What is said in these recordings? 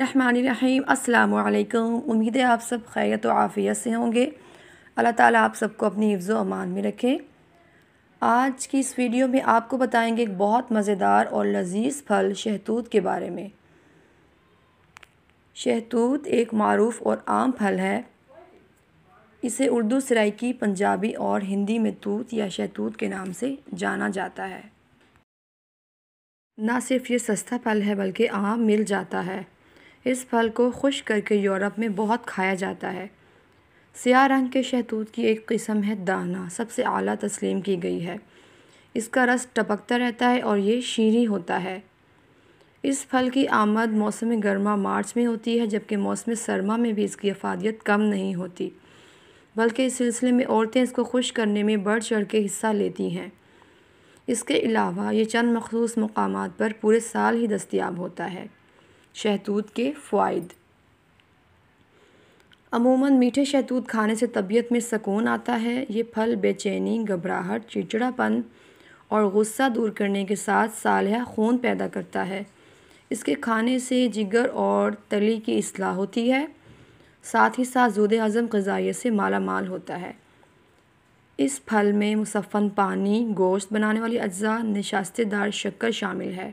रहीम अस्सलाम वालेकुम उम्मीद है आप सब खैरत तो आफ़ियत से होंगे अल्लाह ताला आप सबको अपनी हिफ्ज़ अमान में रखे आज की इस वीडियो में आपको बताएंगे एक बहुत मज़ेदार और लजीज़ फल शहतूत के बारे में शहतूत एक मरूफ़ और आम फल है इसे उर्दू सराइकी पंजाबी और हिंदी में तूत या शहतूत के नाम से जाना जाता है ना सिर्फ ये सस्ता फल है बल्कि आम मिल जाता है इस फल को खुश करके यूरोप में बहुत खाया जाता है स्याह रंग के शहतूत की एक किस्म है दाना सबसे आला तस्लीम की गई है इसका रस टपकता रहता है और ये शीरी होता है इस फल की आमद मौसम गर्मा मार्च में होती है जबकि मौसम सरमा में भी इसकी अफादियत कम नहीं होती बल्कि इस सिलसिले में औरतें इसको खुश करने में बढ़ चढ़ के हिस्सा लेती हैं इसके अलावा ये चंद मखसूस मकाम पर पूरे साल ही दस्तियाब होता है शहतूत के फ़ायद अमूमन मीठे शहतूत खाने से तबीयत में सकून आता है ये फल बेचैनी घबराहट चिड़चिड़ापन और गुस्सा दूर करने के साथ सालह खून पैदा करता है इसके खाने से जिगर और तली की असलाह होती है साथ ही साथ जूद हज़म गजाइत से माला माल होता है इस फल में मुसफ़न पानी गोश्त बनाने वाली अज्जा नशास्तेदार शक्कर शामिल है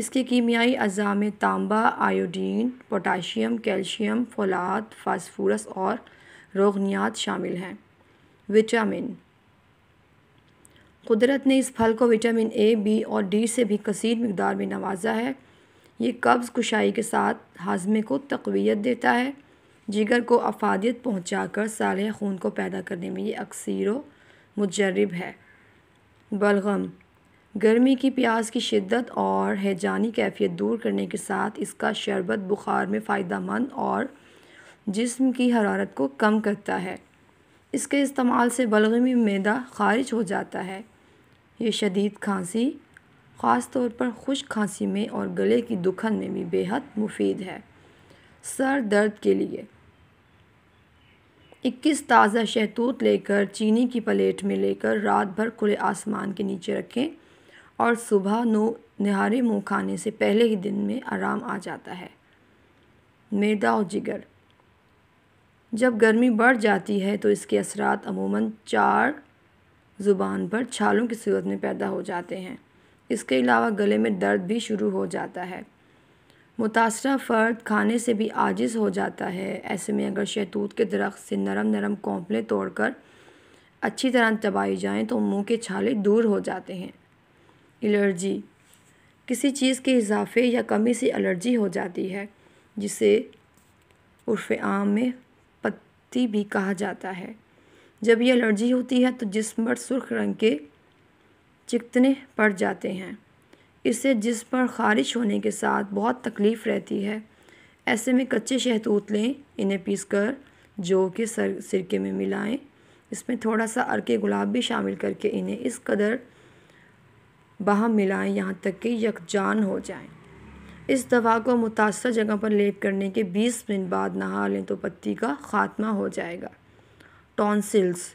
इसके कीमियाई अजा में तांबा आयोडीन पोटाशियम कैल्शियम फोलाद फास्फोरस और रोगनियात शामिल हैं विटामिन कुदरत ने इस फल को विटामिन ए बी और डी से भी कसीर मकदार में नवाजा है ये कब्ज़ कुशाई के साथ हाजमे को तकवीत देता है जिगर को अफादियत पहुँचा कर साल खून को पैदा करने में ये अक्सर मुजरब है बलगम गर्मी की प्यास की शिद्दत और हैजानी कैफियत दूर करने के साथ इसका शरबत बुखार में फ़ायदा मंद और जिस्म की हरारत को कम करता है इसके इस्तेमाल से बलगमी मैदा खारिज हो जाता है ये शदीद खांसी ख़ास तौर पर खुश खांसी में और गले की दुखन में भी बेहद मुफीद है सर दर्द के लिए 21 ताज़ा शहतूत लेकर चीनी की प्लेट में लेकर रात भर खुले आसमान के नीचे रखें और सुबह नो निहारे मुँह खाने से पहले ही दिन में आराम आ जाता है मैदा और जिगर जब गर्मी बढ़ जाती है तो इसके असरात अमूमन चार ज़ुबान पर छालों की सूरत में पैदा हो जाते हैं इसके अलावा गले में दर्द भी शुरू हो जाता है मुतासर फ़र्द खाने से भी आजिज़ हो जाता है ऐसे में अगर शहतूत के दरख्त से नरम नरम कौंपलें तोड़कर अच्छी तरह चबाई जाएं तो मुंह के छाले दूर हो जाते हैं एलर्जी किसी चीज़ के इजाफे या कमी से एलर्जी हो जाती है जिसे उर्फ आम में पत्ती भी कहा जाता है जब यह एलर्जी होती है तो जिसम पर सुर्ख रंग के चिकतने पड़ जाते हैं इससे जिसम पर ख़ारिश होने के साथ बहुत तकलीफ़ रहती है ऐसे में कच्चे शहतूत लें इन्हें पीस कर जो के सर सिरके में मिलाएं इसमें थोड़ा सा अरके गुलाब भी शामिल करके इन्हें इस कदर बाह मिलाएं यहाँ तक कि यकजान हो जाएं। इस दवा को मुतासर जगह पर लेप करने के 20 मिनट बाद नहा लें तो पत्ती का ख़ात्मा हो जाएगा टॉन्सिल्स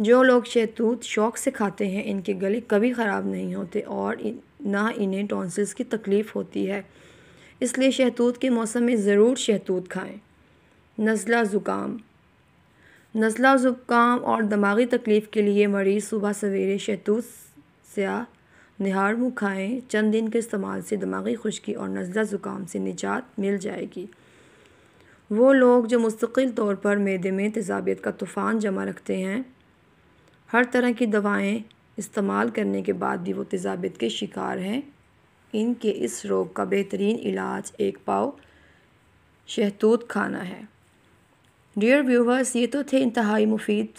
जो लोग शहतूत शौक से खाते हैं इनके गले कभी ख़राब नहीं होते और ना इन्हें टॉन्सिल्स की तकलीफ़ होती है इसलिए शहतूत के मौसम में ज़रूर शहतूत खाएं। नज़ला ज़ुकाम नज़ला ज़ुकाम और दिमागी तकलीफ़ के लिए मरीज़ सुबह सवेरे शहतूत स्याह निहार मुँह खाएँ चंद दिन के इस्तेमाल से दिमागी खुश्की और नज़ला ज़ुकाम से निजात मिल जाएगी वो लोग जो मुस्तकिल तौर पर मैदे में तेजाबियत का तूफ़ान जमा रखते हैं हर तरह की दवाएँ इस्तेमाल करने के बाद भी वो तेजाबियत के शिकार हैं इनके इस रोग का बेहतरीन इलाज एक पाव शहतूत खाना है डियर व्यूवर्स ये तो थे इंतहाई मुफीद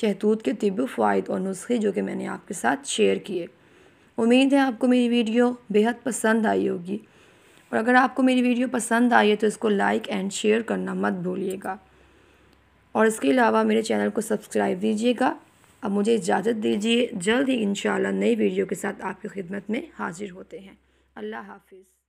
शहतूत के तिब फ़ायद और नुस्खे जो कि मैंने आपके साथ शेयर किए उम्मीद है आपको मेरी वीडियो बेहद पसंद आई होगी और अगर आपको मेरी वीडियो पसंद आई है तो इसको लाइक एंड शेयर करना मत भूलिएगा और इसके अलावा मेरे चैनल को सब्सक्राइब दीजिएगा अब मुझे इजाज़त दीजिए जल्द ही इन नई वीडियो के साथ आपकी खिदमत में हाजिर होते हैं अल्लाह हाफिज़